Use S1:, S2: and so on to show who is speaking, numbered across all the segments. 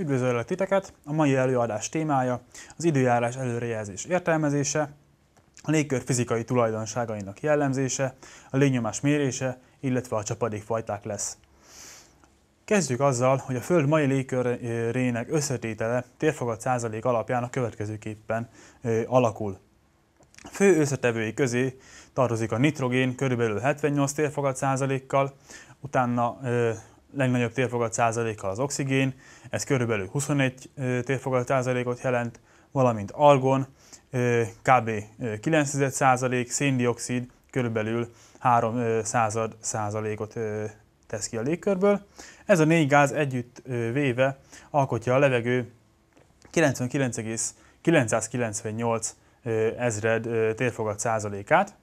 S1: Üdvözöllek titeket! A mai előadás témája az időjárás előrejelzés értelmezése, a légkör fizikai tulajdonságainak jellemzése, a légnyomás mérése, illetve a csapadékfajták lesz. Kezdjük azzal, hogy a Föld mai légkörének összetétele térfogat százalék alapján a következőképpen alakul. Fő összetevői közé tartozik a nitrogén kb. 78 térfogat százalékkal, utána legnagyobb térfogat százalékkal az oxigén, ez körülbelül 21 térfogat százalékot jelent, valamint argon kb. 9 százalék, széndiokszid körülbelül 3 század százalékot tesz ki a légkörből. Ez a négy gáz együtt véve alkotja a levegő 99,998 ezred térfogat százalékát,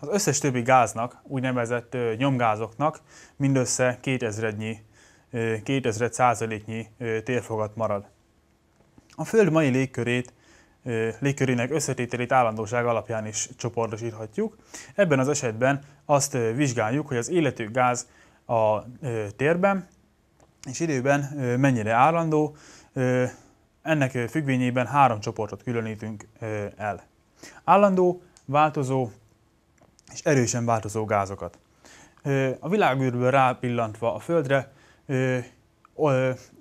S1: az összes többi gáznak, úgynevezett nyomgázoknak mindössze 2000-nyi, 2000 százaléknyi térfogat marad. A Föld mai légkörét légkörének összetételét állandóság alapján is csoportosíthatjuk. Ebben az esetben azt vizsgáljuk, hogy az életű gáz a térben és időben mennyire állandó. Ennek függvényében három csoportot különítünk el. Állandó, változó és erősen változó gázokat. A világűrből rápillantva a Földre,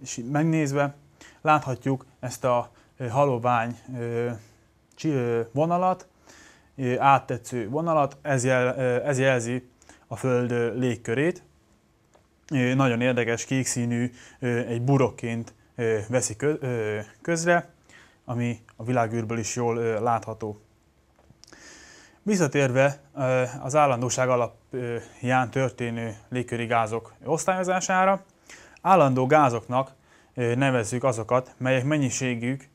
S1: és megnézve láthatjuk ezt a halovány vonalat, áttetsző vonalat, ez, jel, ez jelzi a Föld légkörét. Nagyon érdekes, kék színű, egy burokként veszi közre, ami a világűrből is jól látható. Visszatérve az állandóság alapján történő légköri gázok osztályozására, állandó gázoknak nevezzük azokat, melyek, mennyiségük,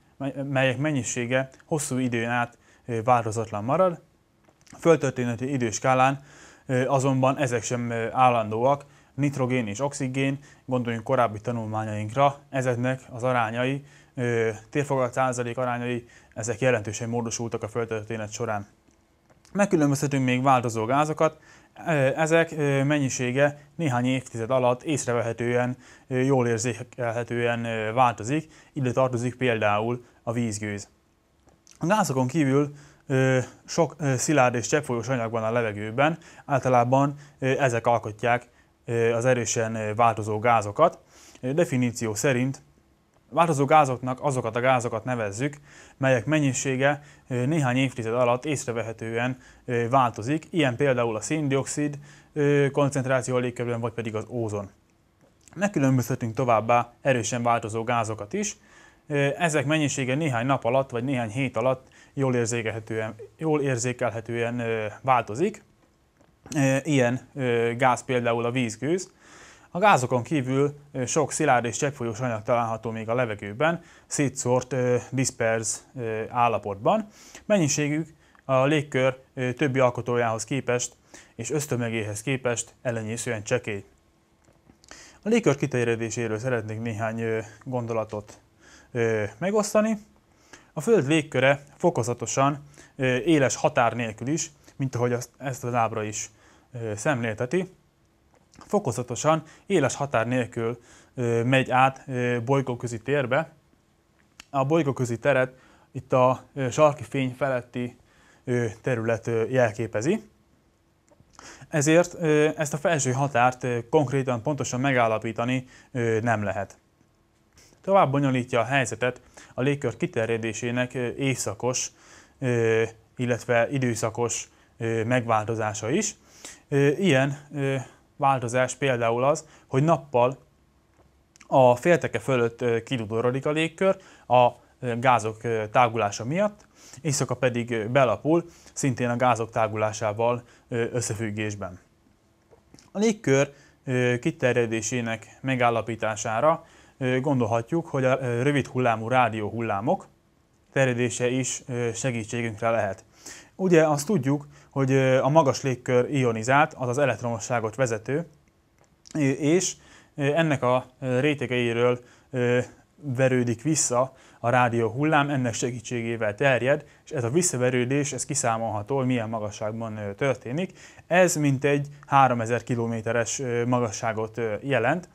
S1: melyek mennyisége hosszú időn át változatlan marad. Föltörténeti időskálán azonban ezek sem állandóak, nitrogén és oxigén, gondoljunk korábbi tanulmányainkra, ezeknek az arányai, térfogat százalék arányai, ezek jelentősen módosultak a földtörténet során. Megkülönböztetünk még változó gázokat, ezek mennyisége néhány évtized alatt észrevehetően, jól érzékelhetően változik, ide tartozik például a vízgőz. A gázokon kívül sok szilárd és cseppfolyós anyag van a levegőben, általában ezek alkotják az erősen változó gázokat. Definíció szerint változó gázoknak azokat a gázokat nevezzük, melyek mennyisége néhány évtized alatt észrevehetően változik, ilyen például a széndiokszid koncentráció a légkörben, vagy pedig az ózon. Megkülönböztetünk továbbá erősen változó gázokat is, ezek mennyisége néhány nap alatt, vagy néhány hét alatt jól érzékelhetően, jól érzékelhetően változik. Ilyen gáz például a vízgőz, a gázokon kívül sok szilárd és cseppfolyós anyag található még a levegőben, szétszórt disperz állapotban. Mennyiségük a légkör többi alkotójához képest és ösztömegéhez képest ellenyészően csekély. A légkör kiterjedéséről szeretnék néhány gondolatot megosztani. A Föld légköre fokozatosan éles határ nélkül is, mint ahogy ezt az ábra is szemlélteti, fokozatosan, éles határ nélkül megy át bolygóközi térbe. A bolygóközi teret itt a sarki fény feletti terület jelképezi. Ezért ezt a felső határt konkrétan, pontosan megállapítani nem lehet. Tovább bonyolítja a helyzetet a légkör kiterjedésének évszakos, illetve időszakos megváltozása is. Ilyen változás például az, hogy nappal a félteke fölött kidudorodik a légkör a gázok tágulása miatt, éjszaka pedig belapul, szintén a gázok tágulásával összefüggésben. A légkör kiterjedésének megállapítására gondolhatjuk, hogy a rövid hullámú rádióhullámok terjedése is segítségünkre lehet. Ugye azt tudjuk, hogy a magas légkör ionizált, azaz elektromosságot vezető, és ennek a rétegeiről verődik vissza a rádió hullám, ennek segítségével terjed, és ez a visszaverődés, ez kiszámolható, hogy milyen magasságban történik. Ez mintegy 3000 kilométeres magasságot jelent.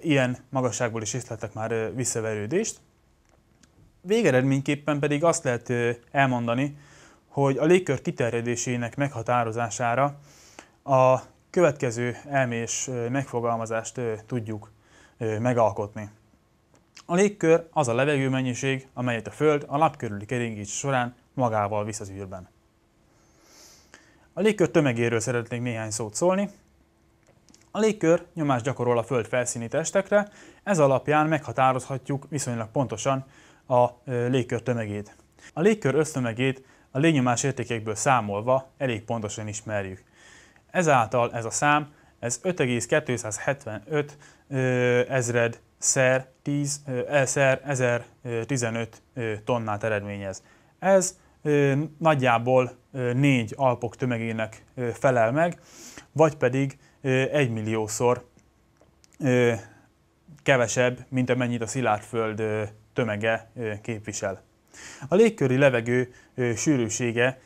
S1: Ilyen magasságból is észleltek már visszaverődést. Végeredményképpen pedig azt lehet elmondani, hogy a légkör kiterjedésének meghatározására a következő elmés megfogalmazást tudjuk megalkotni. A légkör az a levegőmennyiség, amelyet a Föld a nap körüli keringés során magával visz az űrben. A légkör tömegéről szeretnék néhány szót szólni. A légkör nyomást gyakorol a Föld felszíni testekre, ez alapján meghatározhatjuk viszonylag pontosan a légkör tömegét. A légkör össztömegét a légnyomás értékekből számolva elég pontosan ismerjük. Ezáltal ez a szám ez 5,275 ezred szer 10 e, szer 1015 tonnát eredményez. Ez nagyjából 4 alpok tömegének felel meg, vagy pedig 1 milliószor kevesebb, mint amennyit a szilárdföld tömege képvisel. A légköri levegő sűrűsége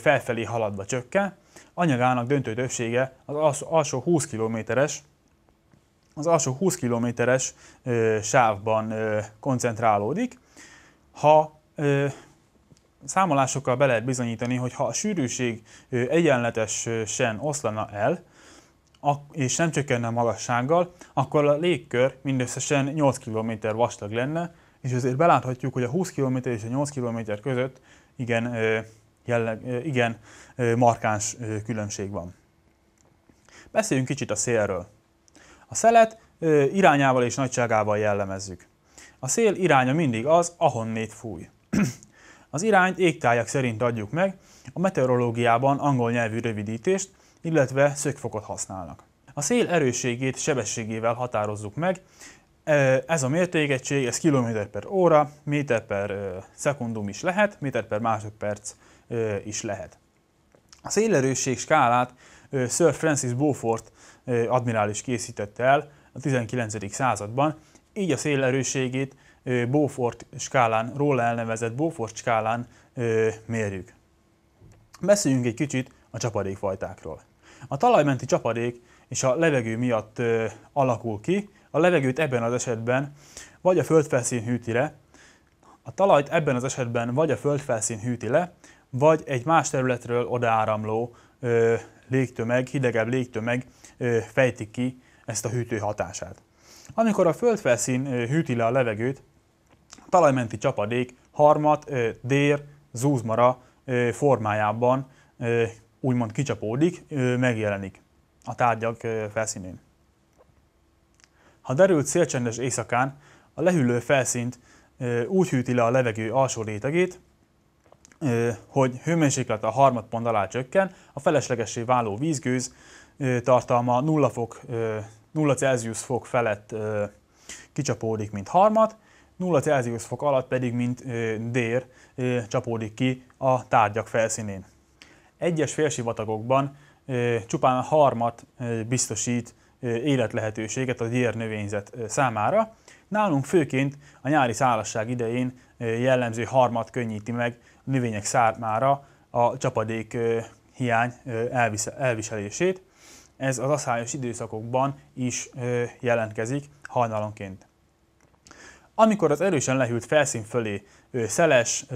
S1: felfelé haladva csökken, anyagának döntő többsége az alsó 20 kilométeres az alsó 20 kilométeres sávban ö, koncentrálódik. Ha ö, számolásokkal be lehet bizonyítani, hogy ha a sűrűség egyenletesen oszlana el, és nem csökkenne a magassággal, akkor a légkör mindösszesen 8 km vastag lenne, és ezért beláthatjuk, hogy a 20 km és a 8 km között igen, jelleg, igen markáns különbség van. Beszéljünk kicsit a szélről. A szelet irányával és nagyságával jellemezzük. A szél iránya mindig az, ahonnét fúj. Az irányt égtájak szerint adjuk meg, a meteorológiában angol nyelvű rövidítést, illetve szögfokot használnak. A szél erősségét sebességével határozzuk meg, ez a mértékegység, ez kilométer per óra, méter per szekundum is lehet, méter per másodperc is lehet. A szélerősség skálát Sir Francis Beaufort admirális készítette el a 19. században, így a szélerősségét Beaufort skálán, róla elnevezett Beaufort skálán mérjük. Beszéljünk egy kicsit a csapadékfajtákról. A talajmenti csapadék és a levegő miatt alakul ki, a levegőt ebben az esetben vagy a földfelszín hűti le, a talajt ebben az esetben vagy a földfelszín hűti le, vagy egy más területről odaáramló ö, légtömeg, hidegebb légtömeg ö, fejti ki ezt a hűtő hatását. Amikor a földfelszín ö, hűti le a levegőt, a talajmenti csapadék harmat, ö, dér, zúzmara ö, formájában ö, úgymond kicsapódik, ö, megjelenik a tárgyak felszínén. A derült szélcsendes éjszakán a lehűlő felszínt úgy hűti le a levegő alsó rétegét, hogy hőmérséklet a harmadpont alá csökken, a feleslegessé váló vízgőz tartalma 0, fok, 0 Celsius fok felett kicsapódik, mint harmad, 0 Celsius fok alatt pedig, mint dér csapódik ki a tárgyak felszínén. Egyes félsivatagokban csupán harmat biztosít életlehetőséget a gyér növényzet számára. Nálunk főként a nyári szárazság idején jellemző harmat könnyíti meg a növények számára a csapadék hiány elviselését. Ez az aszályos időszakokban is jelentkezik hajnalonként. Amikor az erősen lehűlt felszín fölé szeles,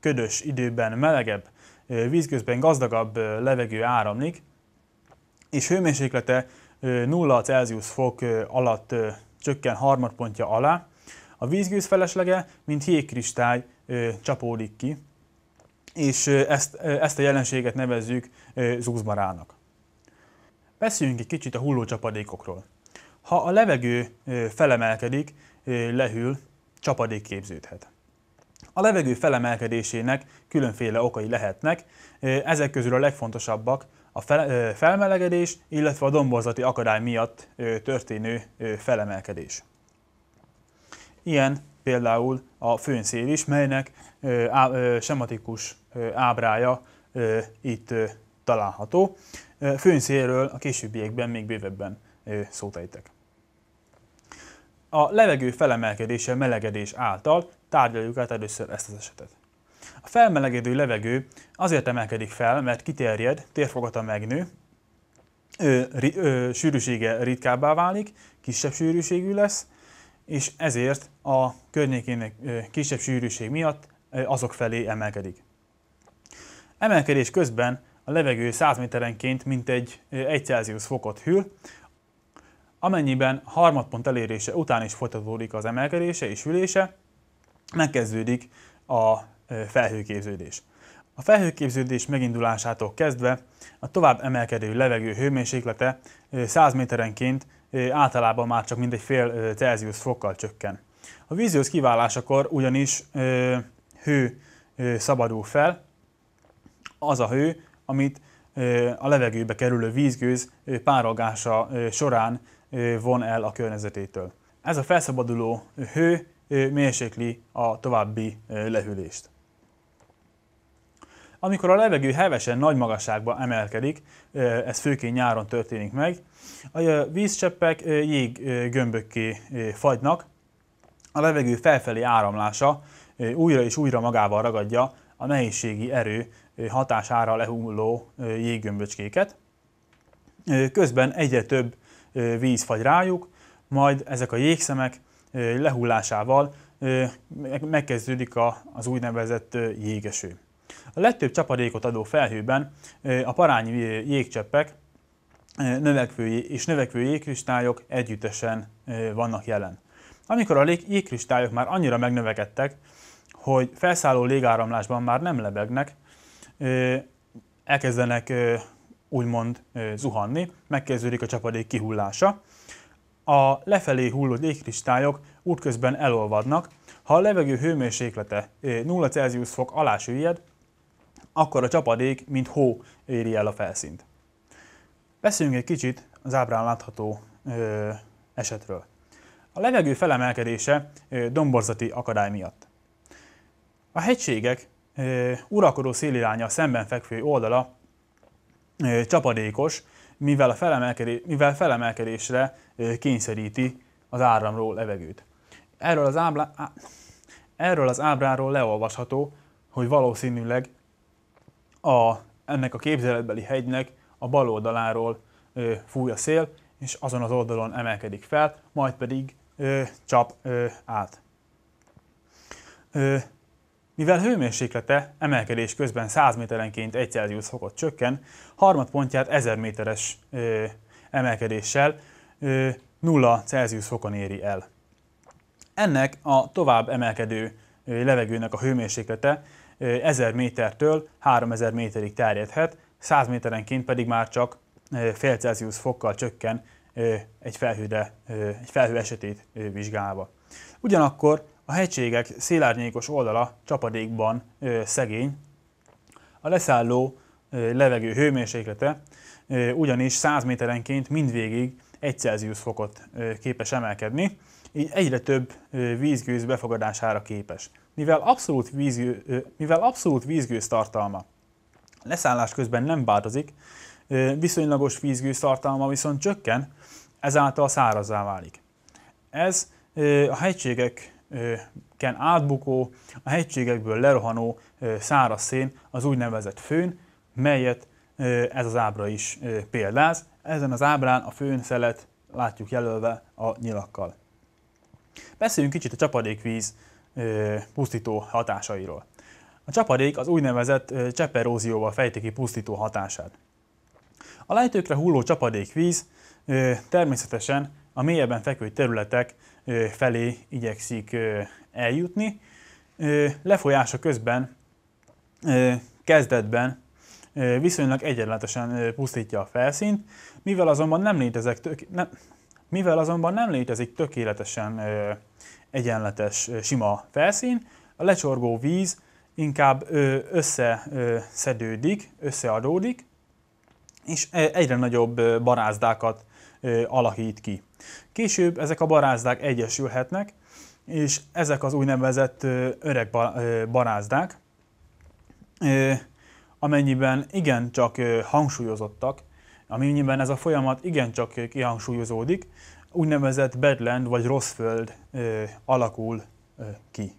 S1: ködös időben melegebb, vízközben gazdagabb levegő áramlik, és hőmérséklete 0 Celsius fok alatt csökken harmadpontja alá, a vízgőz feleslege, mint jégkristály csapódik ki, és ezt, ezt a jelenséget nevezzük zúzmarának. Beszéljünk egy kicsit a hullócsapadékokról. Ha a levegő felemelkedik, lehűl, csapadék képződhet. A levegő felemelkedésének különféle okai lehetnek, ezek közül a legfontosabbak a felmelegedés, illetve a domborzati akadály miatt történő felemelkedés. Ilyen például a főnszél is, melynek sematikus ábrája itt található. Főnszélről a későbbiekben még bővebben szótaitek. A levegő felemelkedése melegedés által tárgyaljuk át először ezt az esetet. A felmelegedő levegő azért emelkedik fel, mert kiterjed, térfogata megnő, ö, ri, ö, sűrűsége ritkábbá válik, kisebb sűrűségű lesz, és ezért a környékének kisebb sűrűség miatt azok felé emelkedik. Emelkedés közben a levegő 100 méterenként mintegy 1 Celsius fokot hűl, amennyiben harmadpont elérése után is folytatódik az emelkedése és hűlése, megkezdődik a felhőképződés. A felhőképződés megindulásától kezdve a tovább emelkedő levegő hőmérséklete 100 méterenként általában már csak mindegy fél Celsius fokkal csökken. A vízhőz kiválásakor ugyanis hő szabadul fel, az a hő, amit a levegőbe kerülő vízgőz párolgása során von el a környezetétől. Ez a felszabaduló hő mérsékli a további lehűlést. Amikor a levegő hevesen nagy magasságban emelkedik, ez főként nyáron történik meg, a vízcseppek jéggömbökké fagynak, a levegő felfelé áramlása újra és újra magával ragadja a nehézségi erő hatására lehulló jéggömböcskéket. Közben egyre több víz fagy rájuk, majd ezek a jégszemek lehullásával megkezdődik az úgynevezett jégeső. A legtöbb csapadékot adó felhőben a parányi jégcseppek növekvő, és növekvő jégkristályok együttesen vannak jelen. Amikor a jégkristályok már annyira megnövekedtek, hogy felszálló légáramlásban már nem lebegnek, elkezdenek úgymond zuhanni, megkezdődik a csapadék kihullása. A lefelé hulló légkristályok útközben elolvadnak, ha a levegő hőmérséklete 0 Celsius fok alá süllyed, akkor a csapadék, mint hó éri el a felszínt. Beszéljünk egy kicsit az ábrán látható ö, esetről. A levegő felemelkedése ö, domborzati akadály miatt. A hegységek ö, uralkodó széliránya szemben fekvő oldala ö, csapadékos, mivel, a felemelkedé, mivel felemelkedésre ö, kényszeríti az áramló levegőt. Erről az, ábla, á, erről az ábráról leolvasható, hogy valószínűleg a, ennek a képzeletbeli hegynek a bal oldaláról ö, fúj a szél, és azon az oldalon emelkedik fel, majd pedig ö, csap ö, át. Ö, mivel hőmérséklete emelkedés közben 100 méterenként 1 Celsius fokot csökken, harmadpontját 1000 méteres ö, emelkedéssel ö, 0 Celsius fokon éri el. Ennek a tovább emelkedő levegőnek a hőmérséklete 1000 métertől 3000 méterig terjedhet, 100 méterenként pedig már csak fél Celsius fokkal csökken egy, felhőre, egy felhő esetét vizsgálva. Ugyanakkor a hegységek szélárnyékos oldala csapadékban szegény, a leszálló levegő hőmérséklete ugyanis 100 méterenként mindvégig 1 Celsius fokot képes emelkedni, így egyre több vízgőz befogadására képes mivel abszolút, vízgő, mivel abszolút vízgőz tartalma leszállás közben nem változik, viszonylagos vízgőz tartalma viszont csökken, ezáltal szárazzá válik. Ez a hegységeken átbukó, a hegységekből lerohanó száraz szén az úgynevezett főn, melyet ez az ábra is példáz. Ezen az ábrán a főn szelet látjuk jelölve a nyilakkal. Beszéljünk kicsit a csapadékvíz pusztító hatásairól. A csapadék az úgynevezett cseperózióval fejti ki pusztító hatását. A lejtőkre hulló csapadékvíz természetesen a mélyebben fekvő területek felé igyekszik eljutni. Lefolyása közben kezdetben viszonylag egyenletesen pusztítja a felszínt, mivel azonban nem, létezek mivel azonban nem létezik tökéletesen egyenletes, sima felszín, a lecsorgó víz inkább összeszedődik, összeadódik, és e, egyre nagyobb barázdákat alakít ki. Később ezek a barázdák egyesülhetnek, és ezek az úgynevezett öreg barázdák, amennyiben igen csak hangsúlyozottak, amennyiben ez a folyamat igen csak kihangsúlyozódik, úgynevezett bedland vagy föld ö, alakul ö, ki.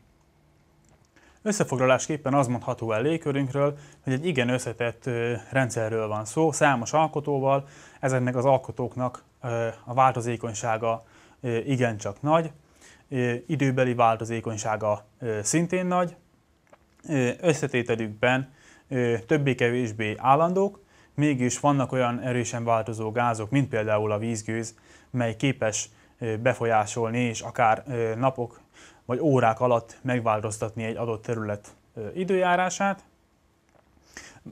S1: Összefoglalásképpen az mondható el légkörünkről, hogy egy igen összetett ö, rendszerről van szó, számos alkotóval, ezeknek az alkotóknak ö, a változékonysága ö, igencsak nagy, ö, időbeli változékonysága ö, szintén nagy, ö, összetételükben többé-kevésbé állandók, mégis vannak olyan erősen változó gázok, mint például a vízgőz, mely képes befolyásolni és akár napok vagy órák alatt megváltoztatni egy adott terület időjárását.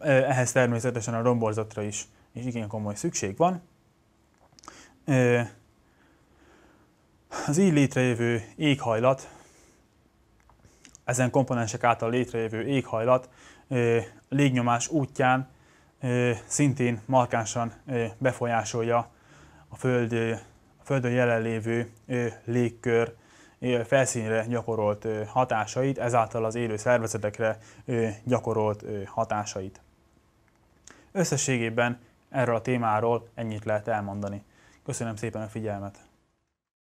S1: Ehhez természetesen a romborzatra is, is igen komoly szükség van. Az így létrejövő éghajlat, ezen komponensek által létrejövő éghajlat légnyomás útján szintén markánsan befolyásolja a, föld, a Földön jelenlévő légkör felszínre gyakorolt hatásait, ezáltal az élő szervezetekre gyakorolt hatásait. Összességében erről a témáról ennyit lehet elmondani. Köszönöm szépen a figyelmet!